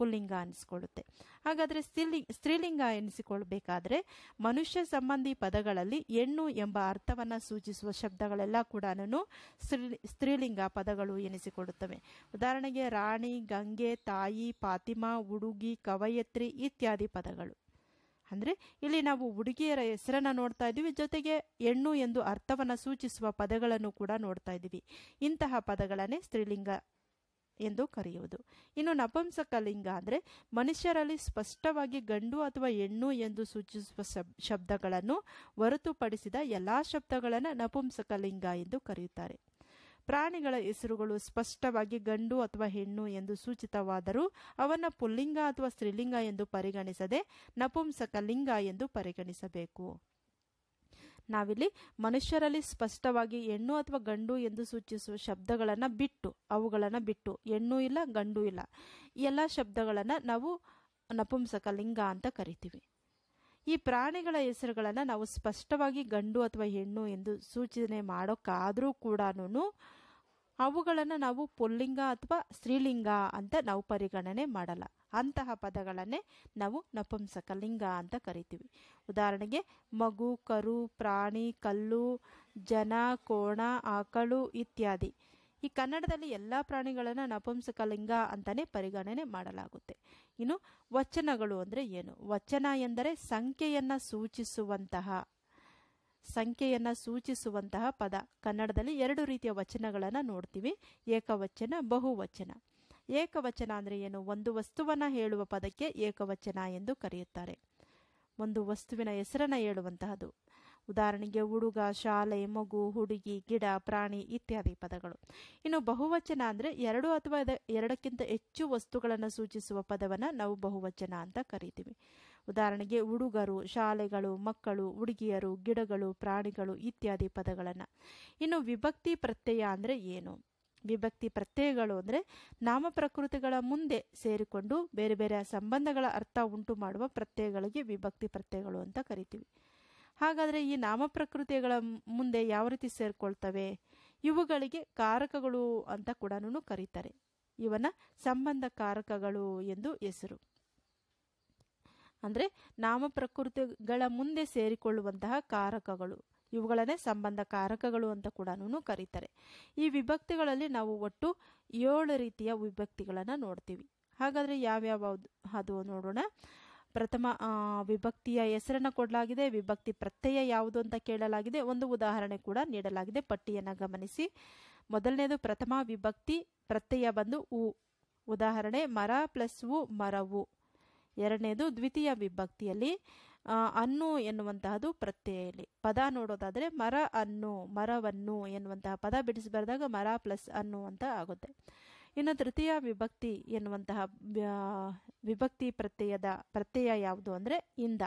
ಪುಲ್ಲಿಂಗ ಅನಿಸಿಕೊಳ್ಳುತ್ತೆ ಹಾಗಾದರೆ ಸ್ತ್ರೀಲಿಂಗ್ ಸ್ತ್ರೀಲಿಂಗ ಎನಿಸಿಕೊಳ್ಬೇಕಾದ್ರೆ ಮನುಷ್ಯ ಸಂಬಂಧಿ ಪದಗಳಲ್ಲಿ ಹೆಣ್ಣು ಎಂಬ ಅರ್ಥವನ್ನು ಸೂಚಿಸುವ ಶಬ್ದಗಳೆಲ್ಲ ಕೂಡ ಸ್ತ್ರೀ ಸ್ತ್ರೀಲಿಂಗ ಪದಗಳು ಎನಿಸಿಕೊಡುತ್ತವೆ ಉದಾಹರಣೆಗೆ ರಾಣಿ ಗಂಗೆ ತಾಯಿ ಪಾತಿಮಾ ಹುಡುಗಿ ಕವಯತ್ರಿ ಇತ್ಯಾದಿ ಪದಗಳು ಅಂದರೆ ಇಲ್ಲಿ ನಾವು ಹುಡುಗಿಯರ ಹೆಸರನ್ನು ನೋಡ್ತಾ ಇದ್ದೀವಿ ಜೊತೆಗೆ ಹೆಣ್ಣು ಎಂದು ಅರ್ಥವನ್ನು ಸೂಚಿಸುವ ಪದಗಳನ್ನು ಕೂಡ ನೋಡ್ತಾ ಇದ್ದೀವಿ ಇಂತಹ ಪದಗಳನ್ನೇ ಸ್ತ್ರೀಲಿಂಗ ಎಂದು ಕರೆಯುವುದು ಇನ್ನು ನಪುಂಸಕ ಲಿಂಗ ಅಂದರೆ ಮನುಷ್ಯರಲ್ಲಿ ಸ್ಪಷ್ಟವಾಗಿ ಗಂಡು ಅಥವಾ ಹೆಣ್ಣು ಎಂದು ಸೂಚಿಸುವ ಶಬ್ದಗಳನ್ನು ಹೊರತುಪಡಿಸಿದ ಎಲ್ಲಾ ಶಬ್ದಗಳನ್ನು ನಪುಂಸಕ ಲಿಂಗ ಎಂದು ಕರೆಯುತ್ತಾರೆ ಪ್ರಾಣಿಗಳ ಹೆಸರುಗಳು ಸ್ಪಷ್ಟವಾಗಿ ಗಂಡು ಅಥವಾ ಹೆಣ್ಣು ಎಂದು ಸೂಚಿತವಾದರೂ ಅವನ್ನ ಪುಲ್ಲಿಂಗ ಅಥವಾ ಸ್ತ್ರೀಲಿಂಗ ಎಂದು ಪರಿಗಣಿಸದೆ ನಪುಂಸಕ ಲಿಂಗ ಎಂದು ಪರಿಗಣಿಸಬೇಕು ನಾವಿಲ್ಲಿ ಮನುಷ್ಯರಲ್ಲಿ ಸ್ಪಷ್ಟವಾಗಿ ಹೆಣ್ಣು ಅಥವಾ ಗಂಡು ಎಂದು ಸೂಚಿಸುವ ಶಬ್ದಗಳನ್ನು ಬಿಟ್ಟು ಅವುಗಳನ್ನು ಬಿಟ್ಟು ಹೆಣ್ಣು ಇಲ್ಲ ಗಂಡು ಇಲ್ಲ ಎಲ್ಲ ಶಬ್ದಗಳನ್ನು ನಾವು ನಪುಂಸಕ ಲಿಂಗ ಅಂತ ಕರಿತೀವಿ ಈ ಪ್ರಾಣಿಗಳ ಹೆಸರುಗಳನ್ನು ನಾವು ಸ್ಪಷ್ಟವಾಗಿ ಗಂಡು ಅಥವಾ ಹೆಣ್ಣು ಎಂದು ಸೂಚನೆ ಮಾಡೋಕ್ಕಾದರೂ ಕೂಡ ಅವುಗಳನ್ನು ನಾವು ಪುಲ್ಲಿಂಗ ಅಥವಾ ಸ್ತ್ರೀಲಿಂಗ ಅಂತ ನಾವು ಪರಿಗಣನೆ ಮಾಡಲ್ಲ ಅಂತಹ ಪದಗಳನ್ನೇ ನಾವು ಲಿಂಗ ಅಂತ ಕರಿತೀವಿ ಉದಾಹರಣೆಗೆ ಮಗು ಕರು ಪ್ರಾಣಿ ಕಲ್ಲು ಜನ ಕೋಣ ಆಕಳು ಇತ್ಯಾದಿ ಈ ಕನ್ನಡದಲ್ಲಿ ಎಲ್ಲ ಪ್ರಾಣಿಗಳನ್ನು ನಪುಂಸಕಲಿಂಗ ಅಂತಲೇ ಪರಿಗಣನೆ ಮಾಡಲಾಗುತ್ತೆ ಇನ್ನು ವಚನಗಳು ಅಂದರೆ ಏನು ವಚನ ಎಂದರೆ ಸಂಖ್ಯೆಯನ್ನು ಸೂಚಿಸುವಂತಹ ಸಂಖ್ಯೆಯನ್ನು ಸೂಚಿಸುವಂತಹ ಪದ ಕನ್ನಡದಲ್ಲಿ ಎರಡು ರೀತಿಯ ವಚನಗಳನ್ನು ನೋಡ್ತೀವಿ ಏಕವಚನ ಬಹುವಚನ ಏಕವಚನ ಅಂದರೆ ಏನು ಒಂದು ವಸ್ತುವನ್ನು ಹೇಳುವ ಪದಕ್ಕೆ ಏಕವಚನ ಎಂದು ಕರೆಯುತ್ತಾರೆ ಒಂದು ವಸ್ತುವಿನ ಹೆಸರನ್ನು ಹೇಳುವಂತಹದು ಉದಾಹರಣೆಗೆ ಹುಡುಗ ಶಾಲೆ ಮಗು ಹುಡುಗಿ ಗಿಡ ಪ್ರಾಣಿ ಇತ್ಯಾದಿ ಪದಗಳು ಇನ್ನು ಬಹುವಚನ ಅಂದರೆ ಎರಡು ಅಥವಾ ಎರಡಕ್ಕಿಂತ ಹೆಚ್ಚು ವಸ್ತುಗಳನ್ನು ಸೂಚಿಸುವ ಪದವನ್ನು ನಾವು ಬಹುವಚನ ಅಂತ ಕರಿತೀವಿ ಉದಾಹರಣೆಗೆ ಹುಡುಗರು ಶಾಲೆಗಳು ಮಕ್ಕಳು ಹುಡುಗಿಯರು ಗಿಡಗಳು ಪ್ರಾಣಿಗಳು ಇತ್ಯಾದಿ ಪದಗಳನ್ನು ಇನ್ನು ವಿಭಕ್ತಿ ಪ್ರತ್ಯಯ ಅಂದರೆ ಏನು ವಿಭಕ್ತಿ ಪ್ರತ್ಯಯಗಳು ಅಂದರೆ ನಾಮಪ್ರಕೃತಿಗಳ ಮುಂದೆ ಸೇರಿಕೊಂಡು ಬೇರೆ ಬೇರೆ ಸಂಬಂಧಗಳ ಅರ್ಥ ಉಂಟು ಮಾಡುವ ಪ್ರತ್ಯಯಗಳಿಗೆ ವಿಭಕ್ತಿ ಪ್ರತ್ಯಯಗಳು ಅಂತ ಕರಿತೀವಿ ಹಾಗಾದರೆ ಈ ನಾಮಪ್ರಕೃತಿಗಳ ಮುಂದೆ ಯಾವ ರೀತಿ ಸೇರಿಕೊಳ್ತವೆ ಇವುಗಳಿಗೆ ಕಾರಕಗಳು ಅಂತ ಕೂಡ ಕರೀತಾರೆ ಇವನ ಸಂಬಂಧ ಕಾರಕಗಳು ಎಂದು ಹೆಸರು ಅಂದರೆ ನಾಮಪ್ರಕೃತಿಗಳ ಮುಂದೆ ಸೇರಿಕೊಳ್ಳುವಂತಹ ಕಾರಕಗಳು ಇವುಗಳನ್ನೇ ಸಂಬಂಧ ಕಾರಕಗಳು ಅಂತ ಕೂಡ ಕರೀತಾರೆ ಈ ವಿಭಕ್ತಿಗಳಲ್ಲಿ ನಾವು ಒಟ್ಟು ಏಳು ರೀತಿಯ ವಿಭಕ್ತಿಗಳನ್ನು ನೋಡ್ತೀವಿ ಹಾಗಾದ್ರೆ ಯಾವ್ಯಾವ ಅದು ನೋಡೋಣ ಪ್ರಥಮ ವಿಭಕ್ತಿಯ ಹೆಸರನ್ನು ಕೊಡಲಾಗಿದೆ ವಿಭಕ್ತಿ ಪ್ರತ್ಯಯ ಯಾವುದು ಅಂತ ಕೇಳಲಾಗಿದೆ ಒಂದು ಉದಾಹರಣೆ ಕೂಡ ನೀಡಲಾಗಿದೆ ಪಟ್ಟಿಯನ್ನು ಗಮನಿಸಿ ಮೊದಲನೇದು ಪ್ರಥಮ ವಿಭಕ್ತಿ ಪ್ರತ್ಯಯ ಬಂದು ಉ ಉದಾಹರಣೆ ಮರ ಪ್ಲಸ್ ಉ ಮರವು ಎರಡನೇದು ದ್ವಿತೀಯ ವಿಭಕ್ತಿಯಲ್ಲಿ ಅನ್ನು ಎನ್ನುವಂತಹದ್ದು ಪ್ರತ್ಯಯ ಇಲ್ಲಿ ಪದ ನೋಡೋದಾದ್ರೆ ಮರ ಅನ್ನು ಮರವನ್ನು ಎನ್ನುವಂತಹ ಪದ ಬಿಡಿಸಿ ಬರೆದಾಗ ಮರ ಪ್ಲಸ್ ಅನ್ನು ಅಂತ ಆಗುತ್ತೆ ಇನ್ನು ತೃತೀಯ ವಿಭಕ್ತಿ ಎನ್ನುವಂತಹ ವಿಭಕ್ತಿ ಪ್ರತ್ಯಯದ ಪ್ರತ್ಯಯ ಯಾವುದು ಅಂದರೆ ಇಂದ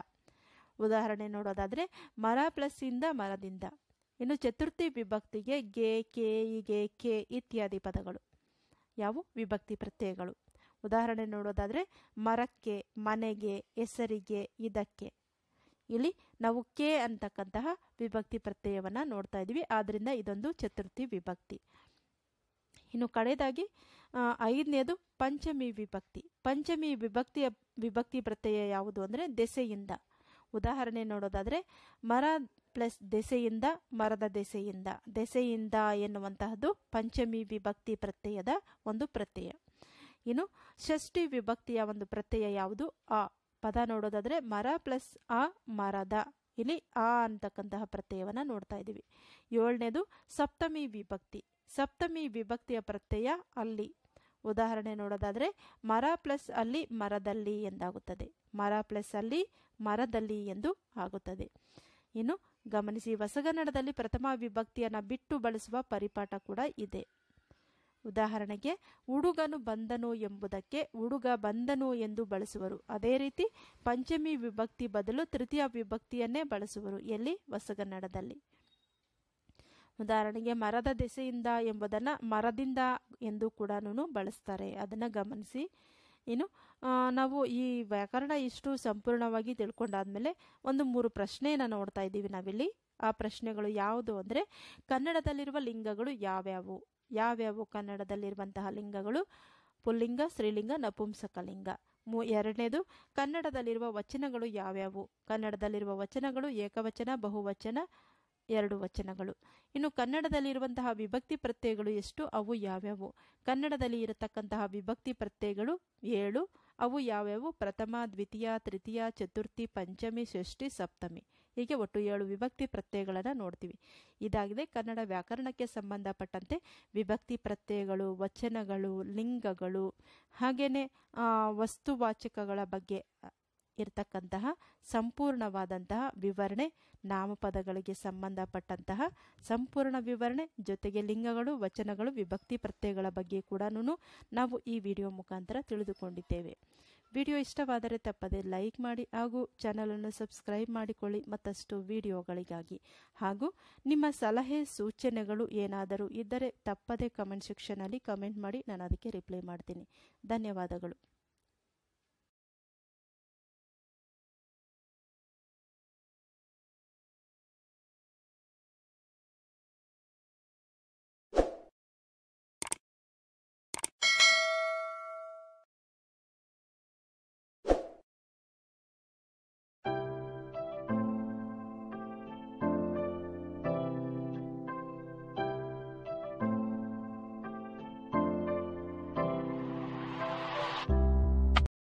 ಉದಾಹರಣೆ ನೋಡೋದಾದ್ರೆ ಮರ ಪ್ಲಸ್ ಇಂದ ಮರದಿಂದ ಇನ್ನು ಚತುರ್ಥಿ ವಿಭಕ್ತಿಗೆ ಗೆ ಕೆ ಗೆ ಕೆ ಇತ್ಯಾದಿ ಪದಗಳು ಯಾವು ವಿಭಕ್ತಿ ಪ್ರತ್ಯಯಗಳು ಉದಾಹರಣೆ ನೋಡೋದಾದ್ರೆ ಮರಕ್ಕೆ ಮನೆಗೆ ಹೆಸರಿಗೆ ಇದಕ್ಕೆ ಇಲ್ಲಿ ನಾವು ಕೆ ಅಂತಕ್ಕಂತಹ ವಿಭಕ್ತಿ ಪ್ರತ್ಯಯವನ್ನ ನೋಡ್ತಾ ಇದ್ದೀವಿ ಆದ್ದರಿಂದ ಇದೊಂದು ಚತುರ್ಥಿ ವಿಭಕ್ತಿ ಇನ್ನು ಕಡೆಯದಾಗಿ ಐದನೇದು ಪಂಚಮಿ ವಿಭಕ್ತಿ ಪಂಚಮಿ ವಿಭಕ್ತಿಯ ವಿಭಕ್ತಿ ಪ್ರತ್ಯಯ ಯಾವುದು ಅಂದರೆ ದೆಸೆಯಿಂದ ಉದಾಹರಣೆ ನೋಡೋದಾದ್ರೆ ಮರ ಪ್ಲಸ್ ದೆಸೆಯಿಂದ ಮರದ ದೆಸೆಯಿಂದ ದೆಸೆಯಿಂದ ಎನ್ನುವಂತಹದ್ದು ಪಂಚಮಿ ವಿಭಕ್ತಿ ಪ್ರತ್ಯಯದ ಒಂದು ಪ್ರತ್ಯಯ ಇನ್ನು ಷಷ್ಠಿ ವಿಭಕ್ತಿಯ ಒಂದು ಪ್ರತ್ಯಯ ಯಾವುದು ಆ ಪದ ನೋಡೋದಾದ್ರೆ ಮರ ಪ್ಲಸ್ ಆ ಮರದ ಇಲ್ಲಿ ಆ ಅಂತಕ್ಕಂತಹ ಪ್ರತ್ಯಯವನ್ನು ನೋಡ್ತಾ ಇದ್ದೀವಿ ಏಳನೇದು ಸಪ್ತಮಿ ವಿಭಕ್ತಿ ಸಪ್ತಮಿ ವಿಭಕ್ತಿಯ ಪ್ರತ್ಯಯ ಅಲ್ಲಿ ಉದಾಹರಣೆ ನೋಡೋದಾದ್ರೆ ಮರ ಪ್ಲಸ್ ಅಲ್ಲಿ ಮರದಲ್ಲಿ ಎಂದಾಗುತ್ತದೆ ಮರ ಪ್ಲಸ್ ಅಲ್ಲಿ ಮರದಲ್ಲಿ ಎಂದು ಆಗುತ್ತದೆ ಇನ್ನು ಗಮನಿಸಿ ಹೊಸಗನ್ನಡದಲ್ಲಿ ಪ್ರಥಮ ವಿಭಕ್ತಿಯನ್ನು ಬಿಟ್ಟು ಬಳಸುವ ಪರಿಪಾಠ ಕೂಡ ಇದೆ ಉದಾಹರಣೆಗೆ ಉಡುಗನು ಬಂದನು ಎಂಬುದಕ್ಕೆ ಉಡುಗ ಬಂದನು ಎಂದು ಬಳಸುವರು ಅದೇ ರೀತಿ ಪಂಚಮಿ ವಿಭಕ್ತಿ ಬದಲು ತೃತೀಯ ವಿಭಕ್ತಿಯನ್ನೇ ಬಳಸುವರು ಎಲ್ಲಿ ಹೊಸಗನ್ನಡದಲ್ಲಿ ಉದಾಹರಣೆಗೆ ಮರದ ದೆಸೆಯಿಂದ ಎಂಬುದನ್ನು ಮರದಿಂದ ಎಂದು ಕೂಡ ಬಳಸ್ತಾರೆ ಅದನ್ನು ಗಮನಿಸಿ ಇನ್ನು ನಾವು ಈ ವ್ಯಾಕರಣ ಇಷ್ಟು ಸಂಪೂರ್ಣವಾಗಿ ತಿಳ್ಕೊಂಡಾದ್ಮೇಲೆ ಒಂದು ಮೂರು ಪ್ರಶ್ನೆಯನ್ನು ನೋಡ್ತಾ ಇದ್ದೀವಿ ನಾವಿಲ್ಲಿ ಆ ಪ್ರಶ್ನೆಗಳು ಯಾವುದು ಅಂದರೆ ಕನ್ನಡದಲ್ಲಿರುವ ಲಿಂಗಗಳು ಯಾವ್ಯಾವು ಯಾವ್ಯಾವು ಕನ್ನಡದಲ್ಲಿರುವಂತಹ ಲಿಂಗಗಳು ಪುಲ್ಲಿಂಗ ಸ್ತ್ರೀಲಿಂಗ ನಪುಂಸಕಲಿಂಗ ಮೂ ಎರಡನೇದು ಕನ್ನಡದಲ್ಲಿರುವ ವಚನಗಳು ಯಾವ್ಯಾವು ಕನ್ನಡದಲ್ಲಿರುವ ವಚನಗಳು ಏಕವಚನ ಬಹುವಚನ ಎರಡು ವಚನಗಳು ಇನ್ನು ಕನ್ನಡದಲ್ಲಿರುವಂತಹ ವಿಭಕ್ತಿ ಪ್ರತ್ಯಯಗಳು ಎಷ್ಟು ಅವು ಯಾವ್ಯಾವು ಕನ್ನಡದಲ್ಲಿ ಇರತಕ್ಕಂತಹ ವಿಭಕ್ತಿ ಪ್ರತ್ಯಯಗಳು ಏಳು ಅವು ಯಾವ್ಯಾವು ಪ್ರಥಮ ದ್ವಿತೀಯ ತೃತೀಯ ಚತುರ್ಥಿ ಪಂಚಮಿ ಷಷ್ಠಿ ಸಪ್ತಮಿ ಹೀಗೆ ಒಟ್ಟು ಏಳು ವಿಭಕ್ತಿ ಪ್ರತ್ಯಯಗಳನ್ನು ನೋಡ್ತೀವಿ ಇದಾಗಿದೆ ಕನ್ನಡ ವ್ಯಾಕರಣಕ್ಕೆ ಸಂಬಂಧಪಟ್ಟಂತೆ ವಿಭಕ್ತಿ ಪ್ರತ್ಯಯಗಳು ವಚನಗಳು ಲಿಂಗಗಳು ಹಾಗೆಯೇ ವಸ್ತುವಾಚಕಗಳ ಬಗ್ಗೆ ಇರತಕ್ಕಂತಹ ಸಂಪೂರ್ಣವಾದಂತಹ ವಿವರಣೆ ನಾಮಪದಗಳಿಗೆ ಸಂಬಂಧಪಟ್ಟಂತಹ ಸಂಪೂರ್ಣ ವಿವರಣೆ ಜೊತೆಗೆ ಲಿಂಗಗಳು ವಚನಗಳು ವಿಭಕ್ತಿ ಪ್ರತ್ಯಯಗಳ ಬಗ್ಗೆ ಕೂಡ ನಾವು ಈ ವಿಡಿಯೋ ಮುಖಾಂತರ ತಿಳಿದುಕೊಂಡಿದ್ದೇವೆ ವಿಡಿಯೋ ಇಷ್ಟವಾದರೆ ತಪ್ಪದೆ ಲೈಕ್ ಮಾಡಿ ಹಾಗೂ ಚಾನಲನ್ನು ಸಬ್ಸ್ಕ್ರೈಬ್ ಮಾಡಿಕೊಳ್ಳಿ ಮತ್ತಷ್ಟು ವಿಡಿಯೋಗಳಿಗಾಗಿ ಹಾಗೂ ನಿಮ್ಮ ಸಲಹೆ ಸೂಚನೆಗಳು ಏನಾದರೂ ಇದ್ದರೆ ತಪ್ಪದೆ ಕಮೆಂಟ್ ಸೆಕ್ಷನ್ನಲ್ಲಿ ಕಮೆಂಟ್ ಮಾಡಿ ನಾನು ಅದಕ್ಕೆ ರಿಪ್ಲೈ ಮಾಡ್ತೀನಿ ಧನ್ಯವಾದಗಳು